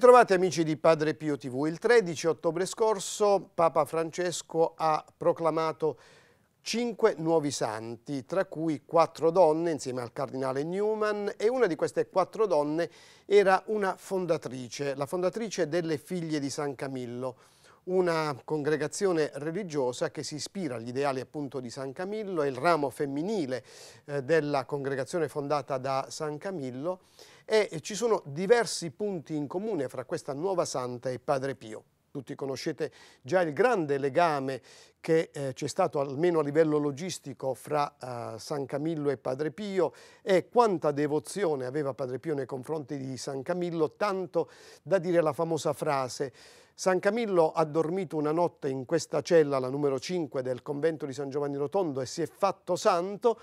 ritrovati amici di Padre Pio TV. Il 13 ottobre scorso Papa Francesco ha proclamato cinque nuovi santi, tra cui quattro donne insieme al cardinale Newman e una di queste quattro donne era una fondatrice, la fondatrice delle figlie di San Camillo una congregazione religiosa che si ispira agli ideali appunto di San Camillo, è il ramo femminile eh, della congregazione fondata da San Camillo e ci sono diversi punti in comune fra questa nuova santa e Padre Pio tutti conoscete già il grande legame che eh, c'è stato almeno a livello logistico fra eh, San Camillo e Padre Pio e quanta devozione aveva Padre Pio nei confronti di San Camillo, tanto da dire la famosa frase San Camillo ha dormito una notte in questa cella, la numero 5 del convento di San Giovanni Rotondo e si è fatto santo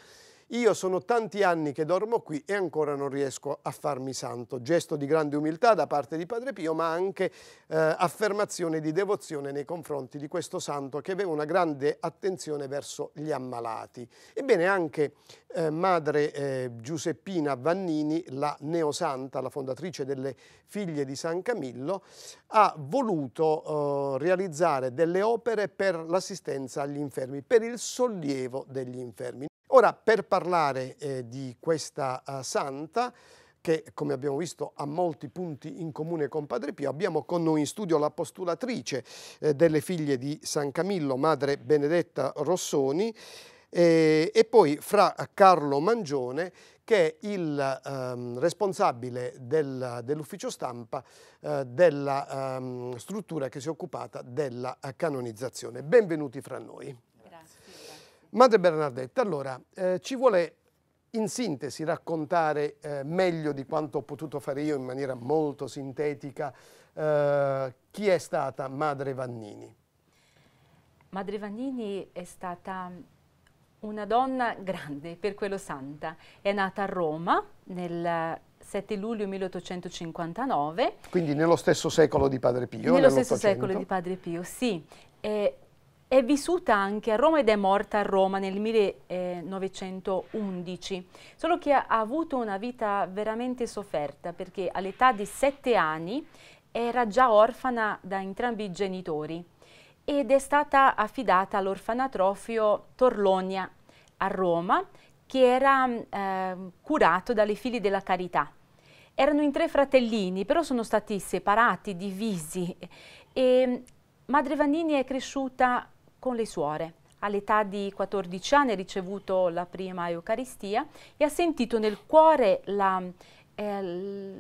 io sono tanti anni che dormo qui e ancora non riesco a farmi santo. Gesto di grande umiltà da parte di Padre Pio, ma anche eh, affermazione di devozione nei confronti di questo santo che aveva una grande attenzione verso gli ammalati. Ebbene, anche eh, madre eh, Giuseppina Vannini, la neosanta, la fondatrice delle figlie di San Camillo, ha voluto eh, realizzare delle opere per l'assistenza agli infermi, per il sollievo degli infermi. Ora, per parlare eh, di questa uh, santa, che come abbiamo visto ha molti punti in comune con Padre Pio, abbiamo con noi in studio la postulatrice eh, delle figlie di San Camillo, madre Benedetta Rossoni, eh, e poi fra Carlo Mangione che è il ehm, responsabile del, dell'ufficio stampa eh, della ehm, struttura che si è occupata della canonizzazione. Benvenuti fra noi. Madre Bernardetta, allora, eh, ci vuole in sintesi raccontare eh, meglio di quanto ho potuto fare io in maniera molto sintetica eh, chi è stata Madre Vannini. Madre Vannini è stata una donna grande, per quello santa. È nata a Roma nel 7 luglio 1859. Quindi nello stesso secolo di Padre Pio. Nello stesso secolo di Padre Pio, sì. Eh, è vissuta anche a Roma ed è morta a Roma nel 1911, eh, solo che ha avuto una vita veramente sofferta perché all'età di 7 anni era già orfana da entrambi i genitori ed è stata affidata all'orfanatrofio Torlonia a Roma che era eh, curato dalle figlie della carità. Erano in tre fratellini, però sono stati separati, divisi. E ehm, Madre Vannini è cresciuta con le suore. All'età di 14 anni ha ricevuto la prima Eucaristia e ha sentito nel cuore la, eh,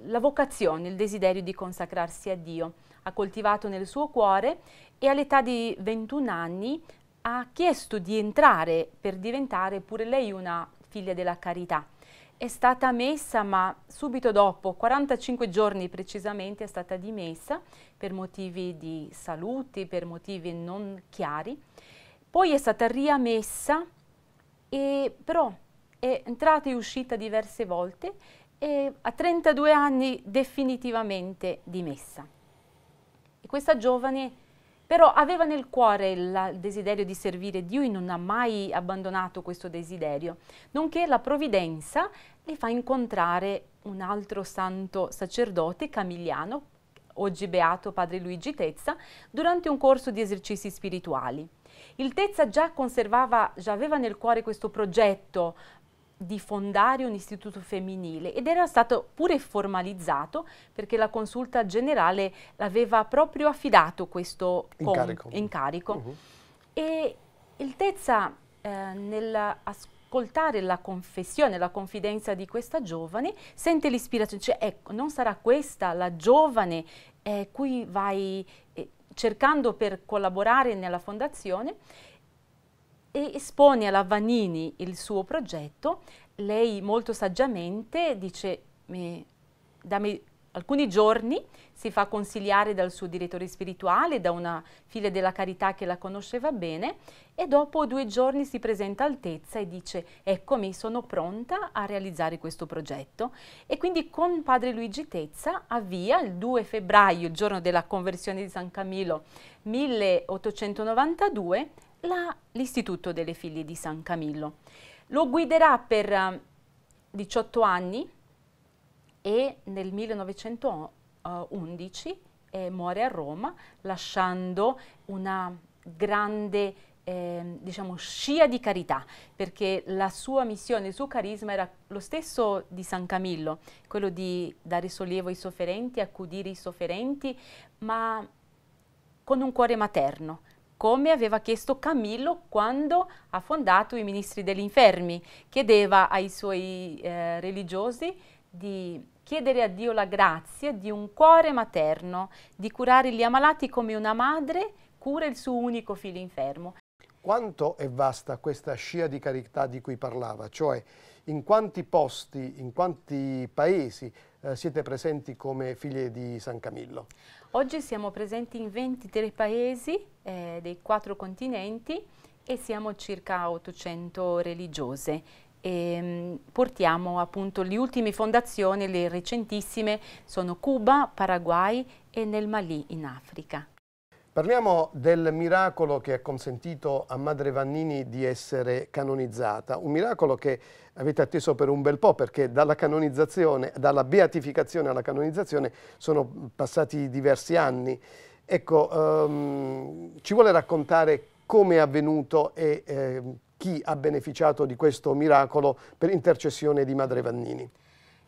la vocazione, il desiderio di consacrarsi a Dio. Ha coltivato nel suo cuore e all'età di 21 anni ha chiesto di entrare per diventare pure lei una figlia della carità. È stata messa, ma subito dopo, 45 giorni precisamente, è stata dimessa per motivi di salute, per motivi non chiari. Poi è stata riammessa, e, però è entrata e uscita diverse volte e a 32 anni definitivamente dimessa. E questa giovane però aveva nel cuore il desiderio di servire Dio e non ha mai abbandonato questo desiderio, nonché la provvidenza le fa incontrare un altro santo sacerdote, Camigliano, oggi beato padre Luigi Tezza, durante un corso di esercizi spirituali. Il Tezza già conservava, già aveva nel cuore questo progetto di fondare un istituto femminile ed era stato pure formalizzato perché la consulta generale l'aveva proprio affidato questo incarico. incarico. Uh mm-hmm. -huh. E il Tezza eh, nell'ascoltare la confessione, la confidenza di questa giovane, sente l'ispirazione, cioè ecco, non sarà questa la giovane eh, cui vai eh, cercando per collaborare nella fondazione e espone alla Vanini il suo progetto. Lei molto saggiamente dice, dammi alcuni giorni si fa consigliare dal suo direttore spirituale, da una figlia della carità che la conosceva bene e dopo due giorni si presenta altezza e dice eccomi sono pronta a realizzare questo progetto e quindi con padre Luigi Tezza avvia il 2 febbraio, il giorno della conversione di San Camillo 1892, l'istituto delle figlie di San Camillo. Lo guiderà per 18 anni e nel 1911 eh, eh, muore a Roma lasciando una grande eh, diciamo, scia di carità, perché la sua missione, il suo carisma era lo stesso di San Camillo, quello di dare sollievo ai sofferenti, accudire i sofferenti, ma con un cuore materno, come aveva chiesto Camillo quando ha fondato i Ministri degli Infermi, chiedeva ai suoi eh, religiosi di chiedere a Dio la grazia di un cuore materno, di curare gli ammalati come una madre cura il suo unico figlio infermo. Quanto è vasta questa scia di carità di cui parlava, cioè in quanti posti, in quanti paesi eh, siete presenti come figlie di San Camillo? Oggi siamo presenti in 23 paesi eh, dei quattro continenti e siamo circa 800 religiose e ehm, portiamo appunto le ultime fondazioni, le recentissime, sono Cuba, Paraguay e nel Mali in Africa. Parliamo del miracolo che ha consentito a Madre Vannini di essere canonizzata, un miracolo che avete atteso per un bel po' perché dalla canonizzazione, dalla beatificazione alla canonizzazione sono passati diversi anni. Ecco, um, ci vuole raccontare come è avvenuto e eh, chi ha beneficiato di questo miracolo per intercessione di Madre Vannini.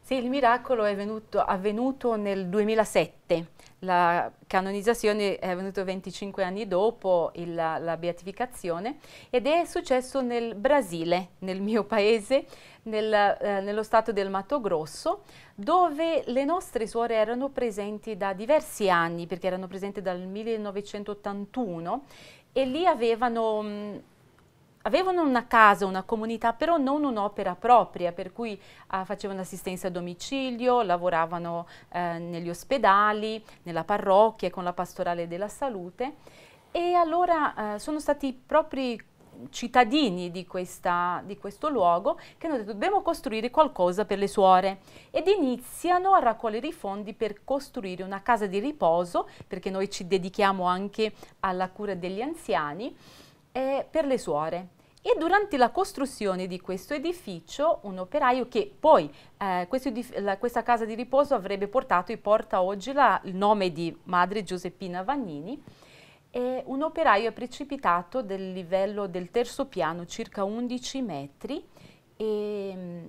Sì, il miracolo è venuto, avvenuto nel 2007, la canonizzazione è avvenuta 25 anni dopo il, la, la beatificazione ed è successo nel Brasile, nel mio paese, nel, eh, nello stato del Mato Grosso, dove le nostre suore erano presenti da diversi anni, perché erano presenti dal 1981 e lì avevano... Mh, avevano una casa, una comunità, però non un'opera propria, per cui ah, facevano assistenza a domicilio, lavoravano eh, negli ospedali, nella parrocchia, con la pastorale della salute e allora eh, sono stati i cittadini di, questa, di, questo luogo che hanno detto dobbiamo costruire qualcosa per le suore ed iniziano a raccogliere i fondi per costruire una casa di riposo perché noi ci dedichiamo anche alla cura degli anziani eh, per le suore e durante la costruzione di questo edificio, un operaio che poi eh, la, questa casa di riposo avrebbe portato e porta oggi la, il nome di madre Giuseppina Vannini, e un operaio è precipitato del livello del terzo piano, circa 11 metri, e mh, mm,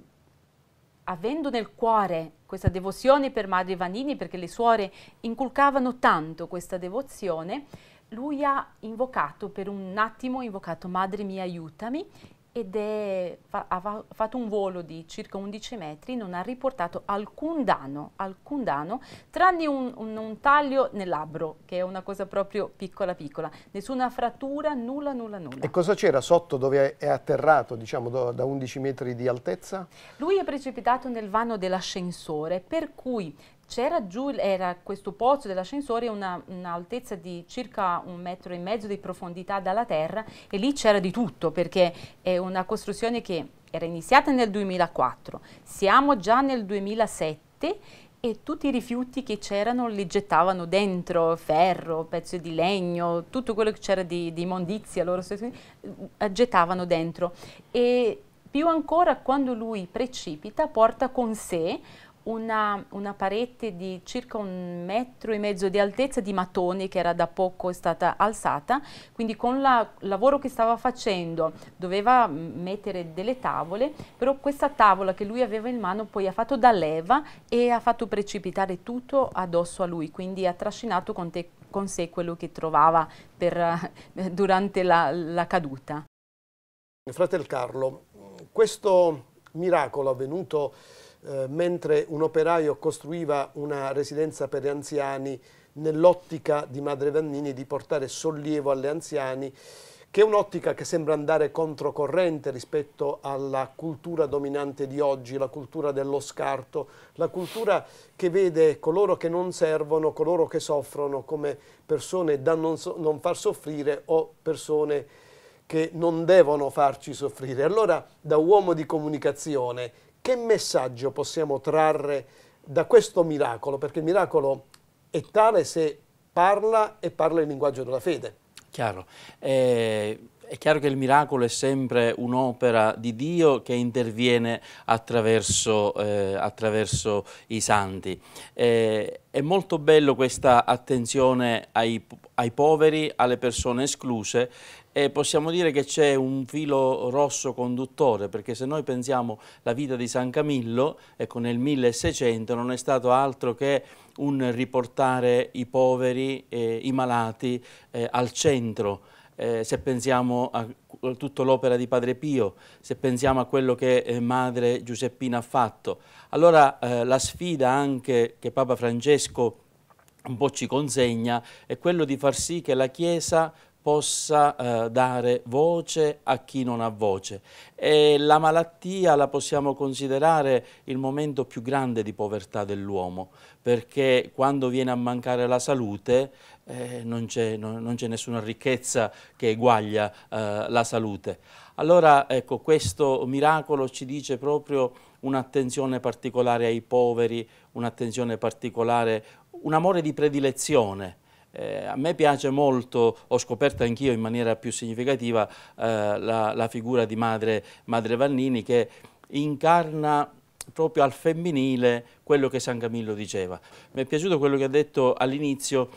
avendo nel cuore questa devozione per Madre Vannini, perché le suore inculcavano tanto questa devozione, lui ha invocato per un attimo, invocato Madre mia aiutami ed è, fa, ha fatto un volo di circa 11 metri, non ha riportato alcun danno, alcun danno tranne un, un, un, taglio nel labbro, che è una cosa proprio piccola piccola, nessuna frattura, nulla, nulla, nulla. E cosa c'era sotto dove è atterrato, diciamo, do, da 11 metri di altezza? Lui è precipitato nel vano dell'ascensore, per cui c'era giù, era questo pozzo dell'ascensore, una, un'altezza di circa un metro e mezzo di profondità dalla terra e lì c'era di tutto perché è una costruzione che era iniziata nel 2004, siamo già nel 2007 e tutti i rifiuti che c'erano li gettavano dentro, ferro, pezzi di legno, tutto quello che c'era di, di immondizia, loro stessi, eh, gettavano dentro. E più ancora quando lui precipita porta con sé una, una, parete di circa un metro e mezzo di altezza di mattoni che era da poco stata alzata, quindi con la, il lavoro che stava facendo doveva mm, mettere delle tavole, però questa tavola che lui aveva in mano poi ha fatto da leva e ha fatto precipitare tutto addosso a lui, quindi ha trascinato con, te, con sé quello che trovava per, durante la, la caduta. Fratel Carlo, questo miracolo avvenuto eh, mentre un operaio costruiva una residenza per gli anziani nell'ottica di Madre Vannini di portare sollievo alle anziani, che è un'ottica che sembra andare controcorrente rispetto alla cultura dominante di oggi, la cultura dello scarto, la cultura che vede coloro che non servono, coloro che soffrono come persone da non, so non far soffrire o persone che non devono farci soffrire. Allora, da uomo di comunicazione, che messaggio possiamo trarre da questo miracolo? Perché il miracolo è tale se parla e parla il linguaggio della fede. Chiaro. Eh è chiaro che il miracolo è sempre un'opera di Dio che interviene attraverso, eh, attraverso i santi. Eh, è molto bello questa attenzione ai, ai poveri, alle persone escluse e possiamo dire che c'è un filo rosso conduttore, perché se noi pensiamo alla vita di San Camillo, ecco nel 1600 non è stato altro che un riportare i poveri, eh, i malati eh, al centro eh, se pensiamo a tutta l'opera di Padre Pio, se pensiamo a quello che eh, Madre Giuseppina ha fatto. Allora eh, la sfida anche che Papa Francesco un po' ci consegna è quello di far sì che la Chiesa possa eh, dare voce a chi non ha voce. E la malattia la possiamo considerare il momento più grande di povertà dell'uomo, perché quando viene a mancare la salute eh, non, c'è, nessuna ricchezza che eguaglia eh, la salute. Allora, ecco, questo miracolo ci dice proprio un'attenzione particolare ai poveri, un'attenzione particolare, un amore di predilezione eh, a me piace molto, ho scoperto anch'io in maniera più significativa eh, la, la, figura di madre, madre Vannini che incarna proprio al femminile quello che San Camillo diceva. Mi è piaciuto quello che ha detto all'inizio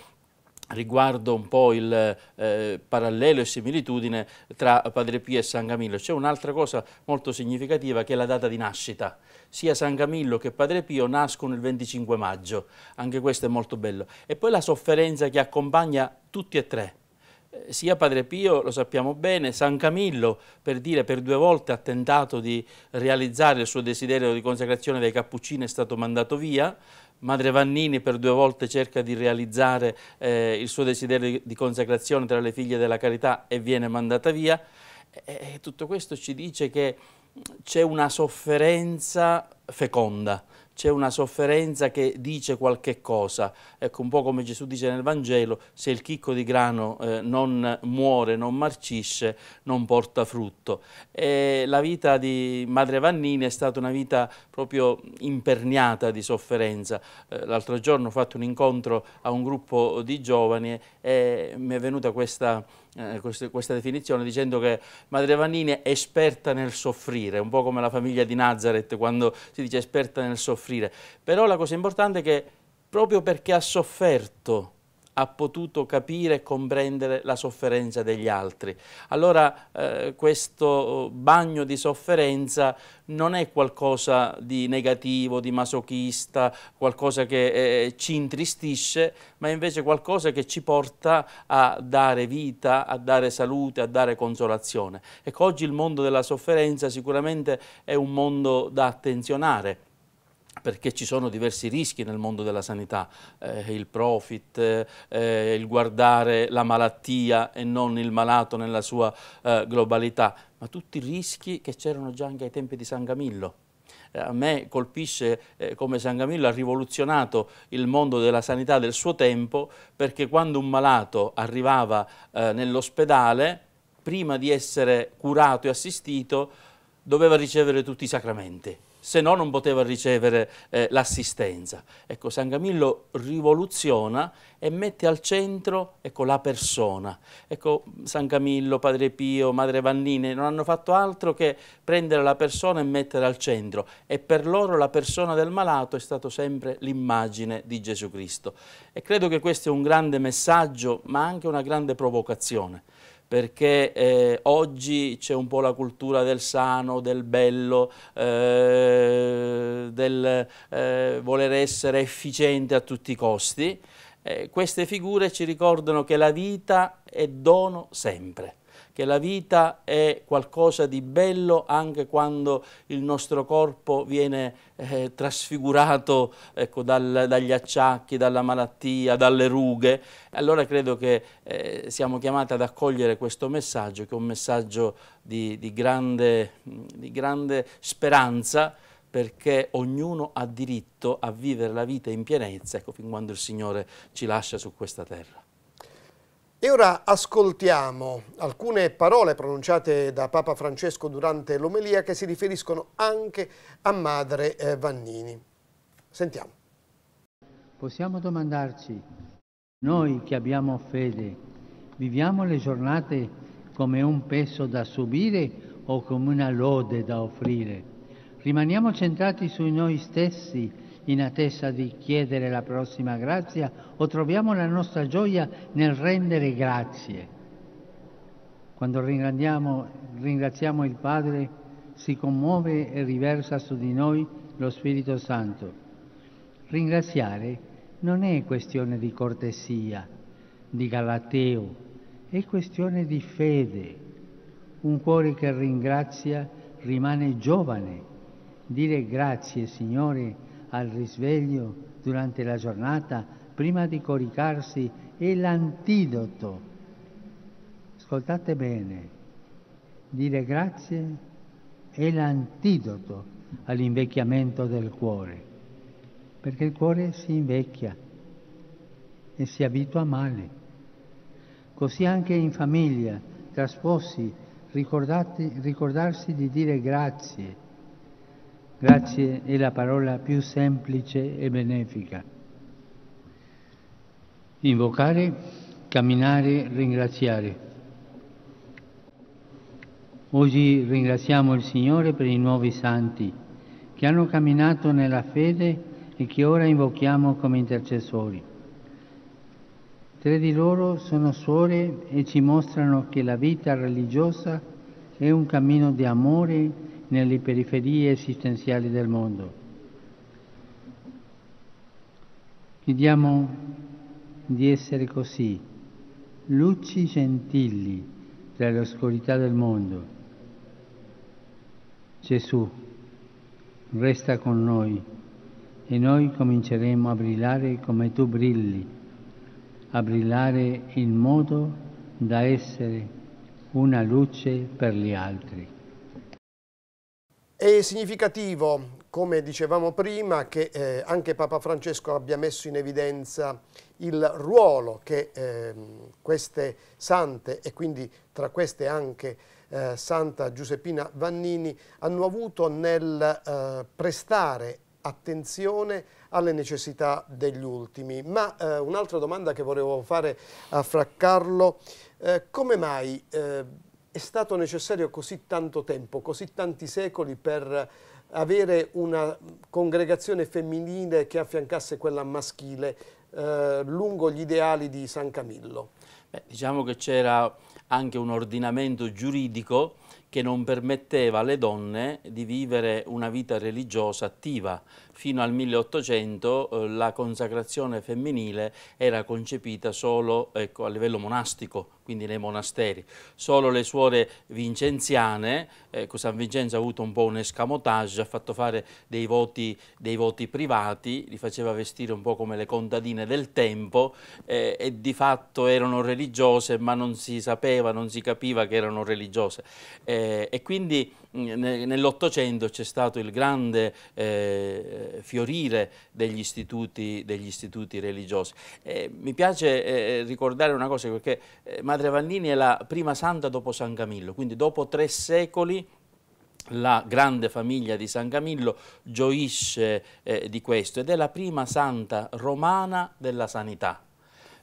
riguardo un po' il eh, parallelo e similitudine tra Padre Pio e San Camillo. C'è un'altra cosa molto significativa che è la data di nascita. Sia San Camillo che Padre Pio nascono il 25 maggio, anche questo è molto bello. E poi la sofferenza che accompagna tutti e tre. Eh, sia Padre Pio, lo sappiamo bene, San Camillo, per dire, per due volte ha tentato di realizzare il suo desiderio di consacrazione dei Cappuccini, è stato mandato via, Madre Vannini per due volte cerca di realizzare eh, il suo desiderio di consacrazione tra le figlie della carità e viene mandata via. E tutto questo ci dice che c'è una sofferenza feconda, c'è una sofferenza che dice qualche cosa. Ecco, un po' come Gesù dice nel Vangelo, se il chicco di grano eh, non muore, non marcisce, non porta frutto. E la vita di Madre Vannini è stata una vita proprio imperniata di sofferenza. Eh, l'altro giorno ho fatto un incontro a un gruppo di giovani e mi è venuta questa eh, eh questa, questa definizione dicendo che Madre Vanini è esperta nel soffrire, un po' come la famiglia di Nazareth quando si dice esperta nel soffrire, però la cosa importante è che proprio perché ha sofferto ha potuto capire e comprendere la sofferenza degli altri. Allora eh, questo bagno di sofferenza non è qualcosa di negativo, di masochista, qualcosa che eh, ci intristisce, ma è invece qualcosa che ci porta a dare vita, a dare salute, a dare consolazione. Ecco, oggi il mondo della sofferenza sicuramente è un mondo da attenzionare perché ci sono diversi rischi nel mondo della sanità, eh, il profit, eh, il guardare la malattia e non il malato nella sua eh, globalità, ma tutti i rischi che c'erano già anche ai tempi di San Camillo eh, a me colpisce eh, come San Camillo ha rivoluzionato il mondo della sanità del suo tempo perché quando un malato arrivava eh, nell'ospedale, prima di essere curato e assistito, doveva ricevere tutti i sacramenti se no non poteva ricevere eh, l'assistenza. Ecco, San Camillo rivoluziona e mette al centro ecco, la persona. Ecco, San Camillo, Padre Pio, Madre Vannini non hanno fatto altro che prendere la persona e mettere al centro e per loro la persona del malato è stata sempre l'immagine di Gesù Cristo. E credo che questo è un grande messaggio ma anche una grande provocazione perché eh, oggi c'è un po' la cultura del sano, del bello, eh, del eh, voler essere efficiente a tutti i costi. Eh, queste figure ci ricordano che la vita è dono sempre che la vita è qualcosa di bello anche quando il nostro corpo viene eh, trasfigurato ecco, dal, dagli acciacchi, dalla malattia, dalle rughe. Allora credo che eh, siamo chiamati ad accogliere questo messaggio, che è un messaggio di, di, grande, di grande speranza, perché ognuno ha diritto a vivere la vita in pienezza, ecco, fin quando il Signore ci lascia su questa terra. E ora ascoltiamo alcune parole pronunciate da Papa Francesco durante l'omelia che si riferiscono anche a Madre eh, Vannini. Sentiamo. Possiamo domandarci, noi che abbiamo fede, viviamo le giornate come un peso da subire o come una lode da offrire? Rimaniamo centrati su noi stessi in attesa di chiedere la prossima grazia o troviamo la nostra gioia nel rendere grazie. Quando ringraziamo il Padre si commuove e riversa su di noi lo Spirito Santo. Ringraziare non è questione di cortesia, di galateo, è questione di fede. Un cuore che ringrazia rimane giovane. Dire grazie Signore al risveglio durante la giornata prima di coricarsi è l'antidoto. Ascoltate bene, dire grazie è l'antidoto all'invecchiamento del cuore, perché il cuore si invecchia e si abitua male. Così anche in famiglia, tra sposi, ricordarsi di dire grazie Grazie è la parola più semplice e benefica. Invocare, camminare, ringraziare. Oggi ringraziamo il Signore per i nuovi santi che hanno camminato nella fede e che ora invochiamo come intercessori. Tre di loro sono suore e ci mostrano che la vita religiosa è un cammino di amore nelle periferie esistenziali del mondo. Chiediamo di essere così, luci gentili tra le oscurità del mondo. Gesù, resta con noi e noi cominceremo a brillare come tu brilli, a brillare in modo da essere una luce per gli altri. È significativo, come dicevamo prima, che eh, anche Papa Francesco abbia messo in evidenza il ruolo che eh, queste sante e quindi tra queste anche eh, Santa Giuseppina Vannini hanno avuto nel eh, prestare attenzione alle necessità degli ultimi. Ma eh, un'altra domanda che volevo fare a Fraccarlo, eh, come mai eh, è stato necessario così tanto tempo, così tanti secoli per avere una congregazione femminile che affiancasse quella maschile eh, lungo gli ideali di San Camillo? Beh, diciamo che c'era anche un ordinamento giuridico che non permetteva alle donne di vivere una vita religiosa attiva, fino al 1800 eh, la consacrazione femminile era concepita solo ecco, a livello monastico, quindi nei monasteri. Solo le suore vincenziane, ecco, San Vincenzo ha avuto un po' un escamotage, ha fatto fare dei voti, dei voti privati, li faceva vestire un po' come le contadine del tempo eh, e di fatto erano religiose ma non si sapeva, non si capiva che erano religiose. Eh, e quindi mm, nell'Ottocento c'è stato il grande eh, eh, fiorire degli istituti, degli istituti religiosi. Eh, mi piace eh, ricordare una cosa perché eh, Madre Vannini è la prima santa dopo San Camillo, quindi dopo tre secoli la grande famiglia di San Camillo gioisce eh, di questo ed è la prima santa romana della sanità.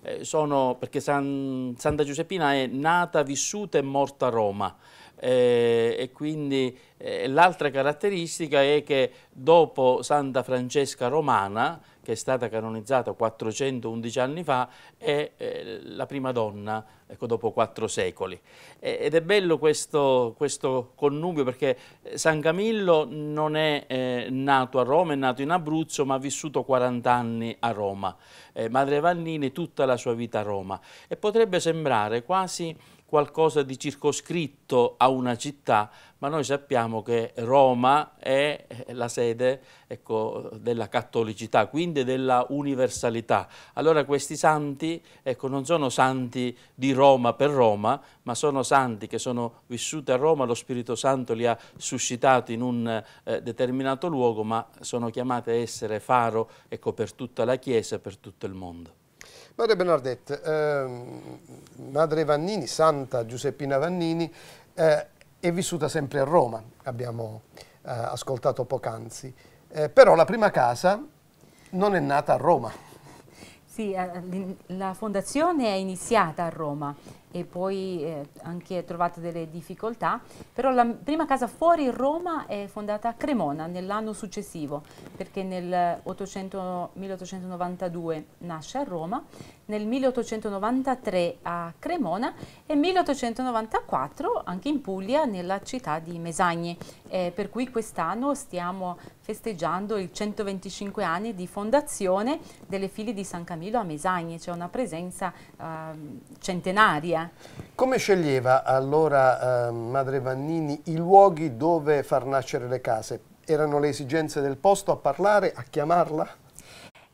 Eh, sono, perché San, Santa Giuseppina è nata, vissuta e morta a Roma eh, e quindi eh, l'altra caratteristica è che dopo Santa Francesca Romana, che è stata canonizzata 411 anni fa, è eh, la prima donna ecco, dopo quattro secoli. E, eh, ed è bello questo, questo, connubio perché eh, San Camillo non è eh, nato a Roma, è nato in Abruzzo, ma ha vissuto 40 anni a Roma. Madre Vannini tutta la sua vita a Roma. E potrebbe sembrare quasi qualcosa di circoscritto a una città, ma noi sappiamo che Roma è la sede ecco, della cattolicità, quindi della universalità. Allora questi santi ecco, non sono santi di Roma per Roma, ma sono santi che sono vissuti a Roma, lo Spirito Santo li ha suscitati in un eh, determinato luogo, ma sono chiamati a essere faro ecco, per tutta la Chiesa, e per tutto il mondo. Madre Bernardette, eh, Madre Vannini, Santa Giuseppina Vannini, eh, è vissuta sempre a Roma, abbiamo eh, ascoltato poc'anzi, eh, però la prima casa non è nata a Roma. Sì, eh, la fondazione è iniziata a Roma e poi eh, anche trovate delle difficoltà, però la prima casa fuori Roma è fondata a Cremona nell'anno successivo, perché nel 800, 1892 nasce a Roma, nel 1893 a Cremona e 1894 anche in Puglia nella città di Mesagne eh, per cui quest'anno stiamo festeggiando i 125 anni di fondazione delle fili di San Camillo a Mesagne, c'è cioè una presenza eh, centenaria. Come sceglieva allora eh, Madre Vannini i luoghi dove far nascere le case? Erano le esigenze del posto a parlare, a chiamarla?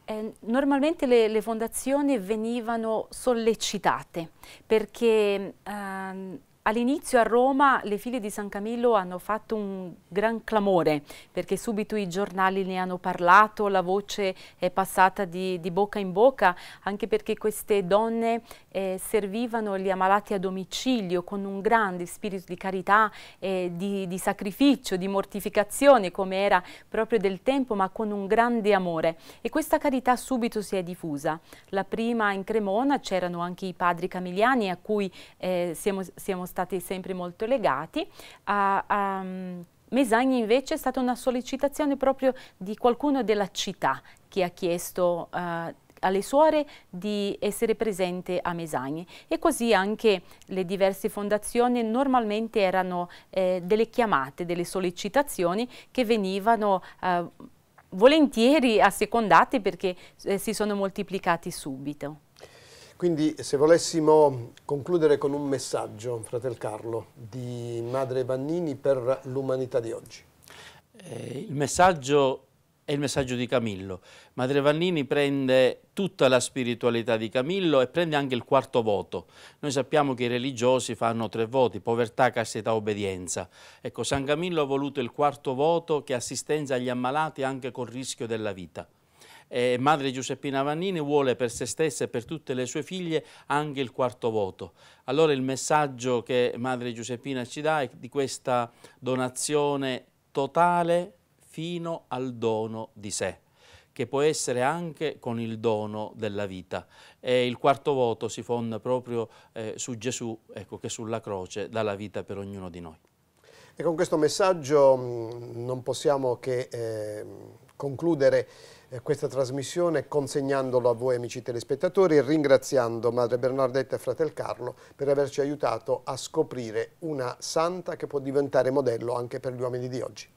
Eh, normalmente le, le, fondazioni venivano sollecitate perché ehm, All'inizio a Roma le figlie di San Camillo hanno fatto un gran clamore perché subito i giornali ne hanno parlato, la voce è passata di, di bocca in bocca anche perché queste donne eh, servivano gli ammalati a domicilio con un grande spirito di carità, eh, di, di, sacrificio, di mortificazione come era proprio del tempo ma con un grande amore e questa carità subito si è diffusa. La prima in Cremona c'erano anche i padri camiliani a cui eh, siamo, siamo stati stati sempre molto legati. A, a, Mesagni invece è stata una sollecitazione proprio di qualcuno della città che ha chiesto uh, alle suore di essere presente a Mesagni e così anche le diverse fondazioni normalmente erano eh, delle chiamate, delle sollecitazioni che venivano eh, volentieri assecondate perché eh, si sono moltiplicati subito. Quindi se volessimo concludere con un messaggio, fratel Carlo, di Madre Vannini per l'umanità di oggi. Eh, il messaggio è il messaggio di Camillo. Madre Vannini prende tutta la spiritualità di Camillo e prende anche il quarto voto. Noi sappiamo che i religiosi fanno tre voti, povertà, castità, obbedienza. Ecco, San Camillo ha voluto il quarto voto che è assistenza agli ammalati anche col rischio della vita eh, madre Giuseppina Vannini vuole per se stessa e per tutte le sue figlie anche il quarto voto. Allora il messaggio che madre Giuseppina ci dà è di questa donazione totale fino al dono di sé che può essere anche con il dono della vita. E il quarto voto si fonda proprio eh, su Gesù, ecco, che sulla croce dà la vita per ognuno di noi. E con questo messaggio mm, non possiamo che eh, concludere eh, questa trasmissione consegnandolo a voi amici telespettatori e ringraziando Madre Bernardetta e Fratel Carlo per averci aiutato a scoprire una santa che può diventare modello anche per gli uomini di oggi.